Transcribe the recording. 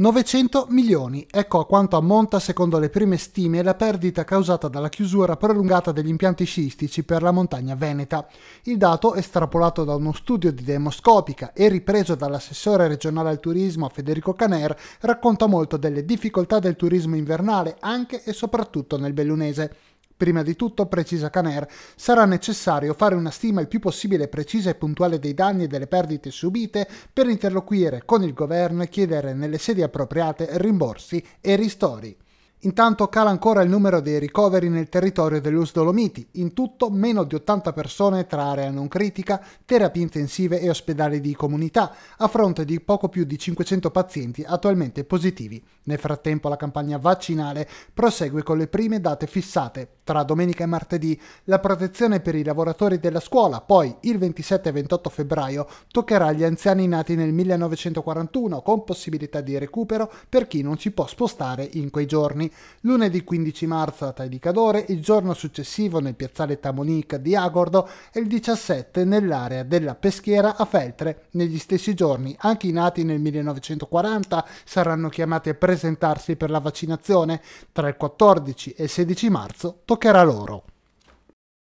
900 milioni, ecco a quanto ammonta secondo le prime stime la perdita causata dalla chiusura prolungata degli impianti sciistici per la montagna veneta. Il dato, estrapolato da uno studio di demoscopica e ripreso dall'assessore regionale al turismo Federico Caner, racconta molto delle difficoltà del turismo invernale anche e soprattutto nel bellunese. Prima di tutto, precisa Caner, sarà necessario fare una stima il più possibile precisa e puntuale dei danni e delle perdite subite per interloquire con il governo e chiedere nelle sedi appropriate rimborsi e ristori. Intanto cala ancora il numero dei ricoveri nel territorio dell'Us Dolomiti, in tutto meno di 80 persone tra area non critica, terapie intensive e ospedali di comunità, a fronte di poco più di 500 pazienti attualmente positivi. Nel frattempo la campagna vaccinale prosegue con le prime date fissate tra domenica e martedì la protezione per i lavoratori della scuola, poi il 27 e 28 febbraio toccherà agli anziani nati nel 1941 con possibilità di recupero per chi non si può spostare in quei giorni. Lunedì 15 marzo a Taidicadore, il giorno successivo nel piazzale Tamonic di Agordo e il 17 nell'area della Peschiera a Feltre. Negli stessi giorni anche i nati nel 1940 saranno chiamati a presentarsi per la vaccinazione. Tra il 14 e il 16 marzo toccherà toccherà loro.